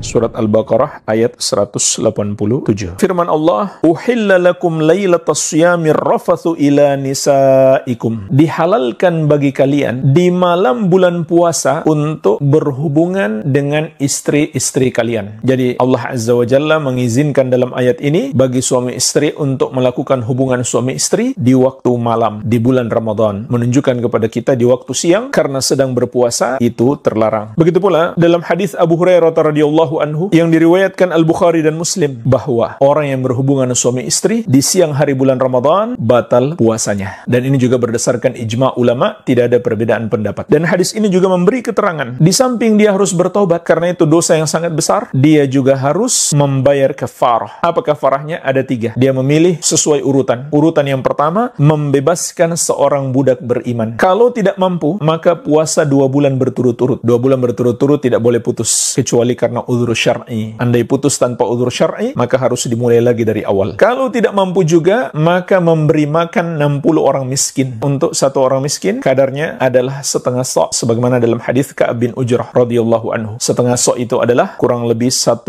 Surat Al-Baqarah ayat 187. Firman Allah, "Uhilla lakum lailatas syiamir rafathu ila nisaikum." Dihalalkan bagi kalian di malam bulan puasa untuk berhubungan dengan istri-istri kalian. Jadi Allah Azza wa Jalla mengizinkan dalam ayat ini bagi suami istri untuk melakukan hubungan suami istri di waktu malam di bulan Ramadan, menunjukkan kepada kita di waktu siang karena sedang berpuasa itu terlarang. Begitu pula dalam hadis Abu Hurairah radhiyallahu radhiyallahu anhu yang diriwayatkan Al-Bukhari dan Muslim bahwa orang yang berhubungan suami istri di siang hari bulan Ramadan batal puasanya. Dan ini juga berdasarkan ijma ulama, tidak ada perbedaan pendapat. Dan hadis ini juga memberi keterangan di samping dia harus bertobat karena itu dosa yang sangat besar, dia juga harus membayar kefarah Apa kefarahnya? Ada tiga. Dia memilih sesuai urutan. Urutan yang pertama, membebaskan seorang budak beriman. Kalau tidak mampu, maka puasa dua bulan berturut-turut. Dua bulan berturut-turut tidak boleh putus, kecuali karena udhur syar'i. Andai putus tanpa udhur syar'i, maka harus dimulai lagi dari awal. Kalau tidak mampu juga, maka memberi makan 60 orang miskin. Untuk satu orang miskin, kadarnya adalah setengah sok, sebagaimana dalam hadis Ka'ab bin Ujrah radhiyallahu anhu. Setengah sok itu adalah kurang lebih 1,5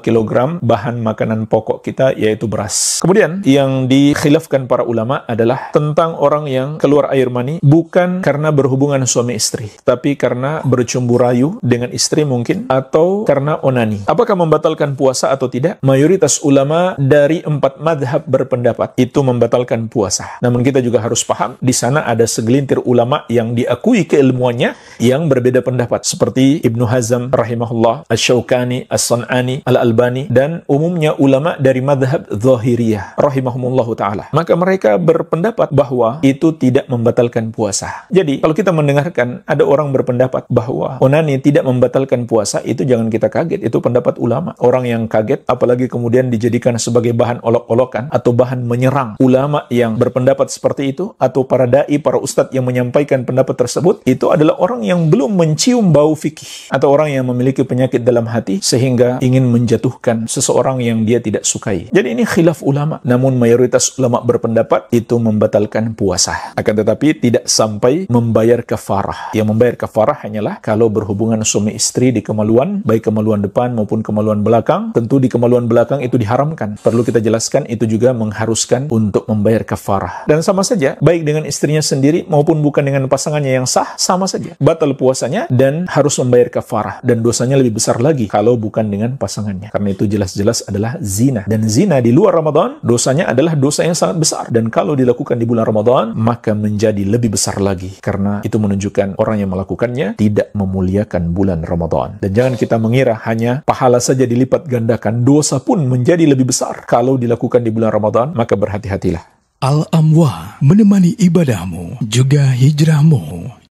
kg bahan makanan pokok kita, yaitu beras. Kemudian, yang dikhilafkan para ulama adalah tentang orang yang keluar air mani bukan karena berhubungan suami istri, tapi karena bercumbu rayu dengan istri mungkin, atau karena onani. Apakah membatalkan puasa atau tidak? Mayoritas ulama dari empat madhab berpendapat itu membatalkan puasa. Namun kita juga harus paham, di sana ada segelintir ulama yang diakui keilmuannya yang berbeda pendapat seperti Ibnu Hazm rahimahullah, Asy-Syaukani, as sunani Al-Albani dan umumnya ulama dari madhab Zahiriyah rahimahumullahu taala. Maka mereka berpendapat bahwa itu tidak membatalkan puasa. Jadi kalau kita mendengarkan ada orang berpendapat bahwa onani tidak membatalkan puasa itu jangan kita kaget, itu pendapat ulama. Orang yang kaget apalagi kemudian dijadikan sebagai bahan olok-olokan atau bahan menyerang ulama yang berpendapat seperti itu atau para dai, para ustadz yang menyampaikan pendapat tersebut itu adalah orang yang yang belum mencium bau fikih atau orang yang memiliki penyakit dalam hati sehingga ingin menjatuhkan seseorang yang dia tidak sukai. Jadi ini khilaf ulama, namun mayoritas ulama berpendapat itu membatalkan puasa. Akan tetapi tidak sampai membayar kafarah. Yang membayar kafarah hanyalah kalau berhubungan suami istri di kemaluan, baik kemaluan depan maupun kemaluan belakang, tentu di kemaluan belakang itu diharamkan. Perlu kita jelaskan itu juga mengharuskan untuk membayar kafarah. Dan sama saja, baik dengan istrinya sendiri maupun bukan dengan pasangannya yang sah, sama saja. But batal puasanya dan harus membayar kafarah dan dosanya lebih besar lagi kalau bukan dengan pasangannya. Karena itu jelas-jelas adalah zina. Dan zina di luar Ramadan dosanya adalah dosa yang sangat besar dan kalau dilakukan di bulan Ramadan maka menjadi lebih besar lagi karena itu menunjukkan orang yang melakukannya tidak memuliakan bulan Ramadan. Dan jangan kita mengira hanya pahala saja dilipat gandakan, dosa pun menjadi lebih besar kalau dilakukan di bulan Ramadan, maka berhati-hatilah. Al-Amwa menemani ibadahmu, juga hijrahmu.